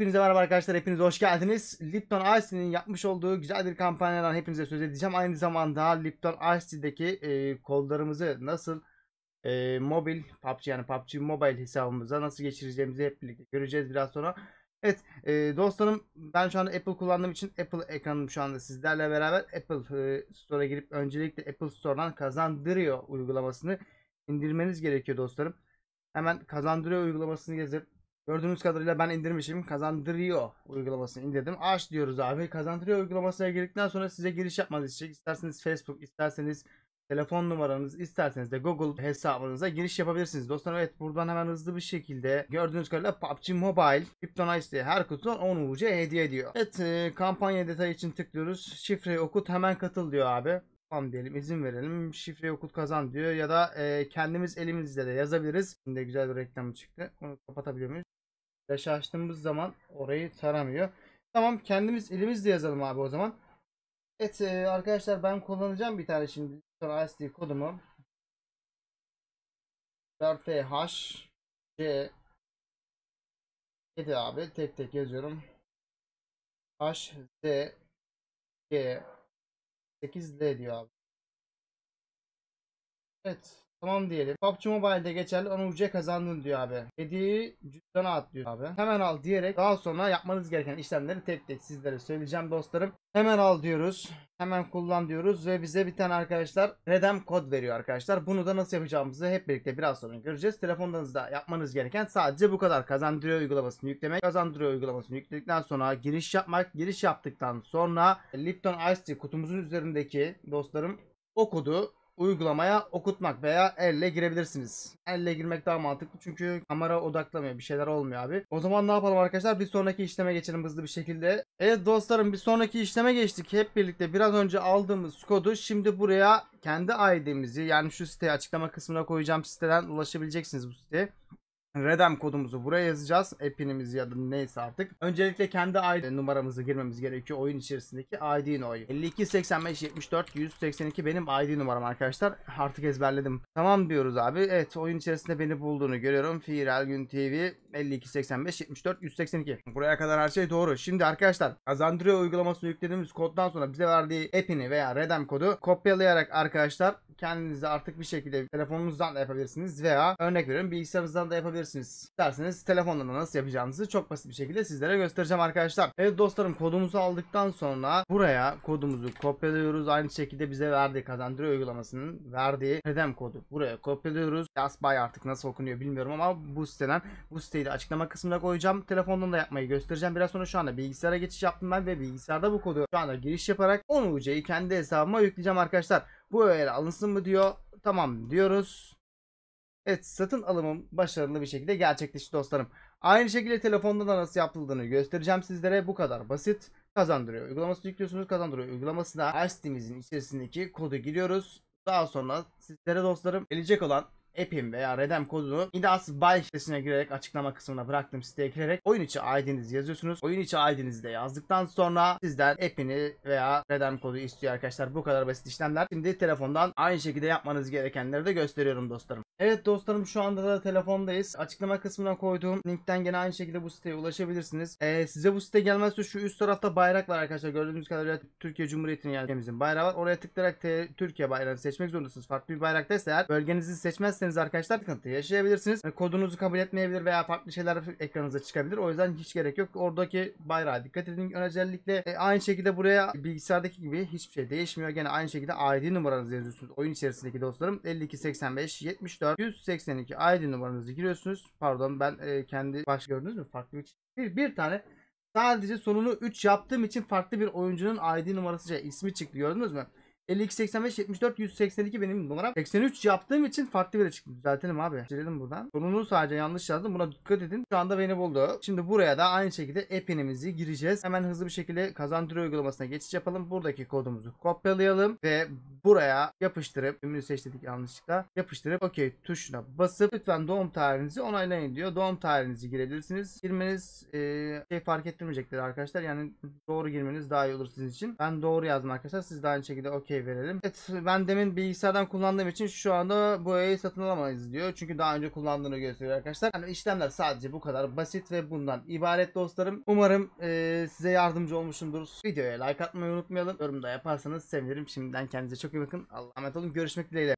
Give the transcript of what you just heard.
Hepinize merhaba arkadaşlar. Hepiniz hoş geldiniz. Lipton Ice yapmış olduğu güzel bir kampanyadan hepinize söz edeceğim. Aynı zamanda Lipton Ice Tea'deki e, kodlarımızı nasıl e, mobil PUBG yani PUBG Mobile hesabımıza nasıl geçireceğimizi hep birlikte göreceğiz biraz sonra. Evet e, dostlarım ben şu anda Apple kullandığım için Apple ekranım şu anda sizlerle beraber Apple e, Store'a girip öncelikle Apple Store'dan kazandırıyor uygulamasını indirmeniz gerekiyor dostlarım. Hemen kazandırıyor uygulamasını gezip Gördüğünüz kadarıyla ben indirmişim. Kazandırıyor uygulamasını indirdim. Aç diyoruz abi. Kazandırıyor uygulamasına girdikten sonra size giriş yapmanız için isterseniz Facebook, isterseniz telefon numaranız, isterseniz de Google hesabınıza giriş yapabilirsiniz. Dostlar evet buradan hemen hızlı bir şekilde gördüğünüz kadarıyla PUBG Mobile Kryptonite'de her kutu 10 UC hediye ediyor. Evet e, kampanya detayı için tıklıyoruz. Şifreyi okut hemen katıl diyor abi. Tamam diyelim izin verelim. Şifreyi okut kazan diyor ya da e, kendimiz elimizle de yazabiliriz. Şimdi güzel bir reklam çıktı. Onu kapatabiliyor muyuz? Flash'ı açtığımız zaman orayı taramıyor. Tamam kendimiz elimizle yazalım abi o zaman. Evet e, arkadaşlar ben kullanacağım bir tane şimdi sonra ISD kodumu. 4TH C 7 abi tek tek yazıyorum. H Z G 8 L diyor abi. Evet. Tamam diyelim. PUBG Mobile'de geçerli onu ucuya kazandın diyor abi. Hediyeyi cüzdana at diyor abi. Hemen al diyerek daha sonra yapmanız gereken işlemleri tek tek sizlere söyleyeceğim dostlarım. Hemen al diyoruz. Hemen kullan diyoruz ve bize bir tane arkadaşlar redem kod veriyor arkadaşlar. Bunu da nasıl yapacağımızı hep birlikte biraz sonra göreceğiz. Telefondanızda yapmanız gereken sadece bu kadar. Kazandırıyor uygulamasını yüklemek. Kazandırıyor uygulamasını yükledikten sonra giriş yapmak. Giriş yaptıktan sonra Lipton Ice Tea kutumuzun üzerindeki dostlarım o kodu uygulamaya okutmak veya elle girebilirsiniz. Elle girmek daha mantıklı çünkü kamera odaklamıyor bir şeyler olmuyor abi. O zaman ne yapalım arkadaşlar bir sonraki işleme geçelim hızlı bir şekilde. Evet dostlarım bir sonraki işleme geçtik hep birlikte biraz önce aldığımız kodu şimdi buraya kendi ID'mizi yani şu siteye açıklama kısmına koyacağım siteden ulaşabileceksiniz bu siteye. Redem kodumuzu buraya yazacağız. Epinimiz ya da neyse artık. Öncelikle kendi ID numaramızı girmemiz gerekiyor. Oyun içerisindeki ID no'yu. 52 85 74 182 benim ID numaram arkadaşlar. Artık ezberledim. Tamam diyoruz abi. Evet oyun içerisinde beni bulduğunu görüyorum. Firel Gün TV 52 85 74 182. Buraya kadar her şey doğru. Şimdi arkadaşlar Azandria uygulamasını yüklediğimiz koddan sonra bize verdiği epini veya Redem kodu kopyalayarak arkadaşlar kendinize artık bir şekilde telefonunuzdan da yapabilirsiniz veya örnek veriyorum bilgisayarınızdan da yapabilirsiniz kullanabilirsiniz. İsterseniz telefonla da nasıl yapacağınızı çok basit bir şekilde sizlere göstereceğim arkadaşlar. Evet dostlarım kodumuzu aldıktan sonra buraya kodumuzu kopyalıyoruz. Aynı şekilde bize verdiği kazandırı uygulamasının verdiği hedem kodu. Buraya kopyalıyoruz. Yasbay artık nasıl okunuyor bilmiyorum ama bu siteden bu siteyi de açıklama kısmına koyacağım. Telefondan da yapmayı göstereceğim. Biraz sonra şu anda bilgisayara geçiş yaptım ben ve bilgisayarda bu kodu şu anda giriş yaparak 10 UC'yi kendi hesabıma yükleyeceğim arkadaşlar. Bu öğe alınsın mı diyor. Tamam diyoruz. Evet satın alımım başarılı bir şekilde gerçekleşti dostlarım. Aynı şekilde telefonda da nasıl yapıldığını göstereceğim sizlere. Bu kadar basit kazandırıyor. Uygulaması yüklüyorsunuz kazandırıyor. Uygulamasına her sitemizin içerisindeki kodu giriyoruz. Daha sonra sizlere dostlarım gelecek olan epim veya Redem kodunu Midas Buy sitesine girerek açıklama kısmına bıraktığım siteye girerek oyun içi ID'nizi yazıyorsunuz. Oyun içi ID'nizi de yazdıktan sonra sizden epini veya Redem kodu istiyor arkadaşlar. Bu kadar basit işlemler. Şimdi telefondan aynı şekilde yapmanız gerekenleri de gösteriyorum dostlarım. Evet dostlarım şu anda da telefondayız. Açıklama kısmına koyduğum linkten gene aynı şekilde bu siteye ulaşabilirsiniz. Ee, size bu site gelmezse şu üst tarafta bayrak var arkadaşlar. Gördüğünüz kadarıyla Türkiye Cumhuriyeti'nin yani ülkemizin bayrağı var. Oraya tıklayarak Türkiye bayrağını seçmek zorundasınız. Farklı bir bayrak eğer bölgenizi seçmezseniz etmezseniz arkadaşlar sıkıntı yaşayabilirsiniz. Hani kodunuzu kabul etmeyebilir veya farklı şeyler ekranınıza çıkabilir. O yüzden hiç gerek yok. Oradaki bayrağa dikkat edin. Özellikle e, aynı şekilde buraya bilgisayardaki gibi hiçbir şey değişmiyor. Gene aynı şekilde ID numaranızı yazıyorsunuz. Oyun içerisindeki dostlarım 52 85 74 182 ID numaranızı giriyorsunuz. Pardon ben e, kendi baş gördünüz mü? Farklı bir, şey. bir, bir tane sadece sonunu 3 yaptığım için farklı bir oyuncunun ID numarasıca şey, ismi çıktı gördünüz mü? 52, 85, 74, 182 benim numaram. 83 yaptığım için farklı bir çıktı. Düzeltelim abi. Silelim buradan. Sonunu sadece yanlış yazdım. Buna dikkat edin. Şu anda beni buldu. Şimdi buraya da aynı şekilde epinimizi gireceğiz. Hemen hızlı bir şekilde kazandırı uygulamasına geçiş yapalım. Buradaki kodumuzu kopyalayalım ve buraya yapıştırıp ünlü seçtik yanlışlıkla yapıştırıp okey tuşuna basıp lütfen doğum tarihinizi onaylayın diyor. Doğum tarihinizi girebilirsiniz. Girmeniz e, şey fark ettirmeyecektir arkadaşlar. Yani doğru girmeniz daha iyi olur sizin için. Ben doğru yazdım arkadaşlar. Siz de aynı şekilde okey verelim. Evet ben demin bilgisayardan kullandığım için şu anda bu E'yi satın alamayız diyor. Çünkü daha önce kullandığını gösteriyor arkadaşlar. Yani işlemler sadece bu kadar basit ve bundan ibaret dostlarım. Umarım e, size yardımcı olmuşumdur. Videoya like atmayı unutmayalım. Yorumda yaparsanız sevinirim. Şimdiden kendinize çok çok iyi bakın. Allah'a emanet olun. Görüşmek dileğiyle.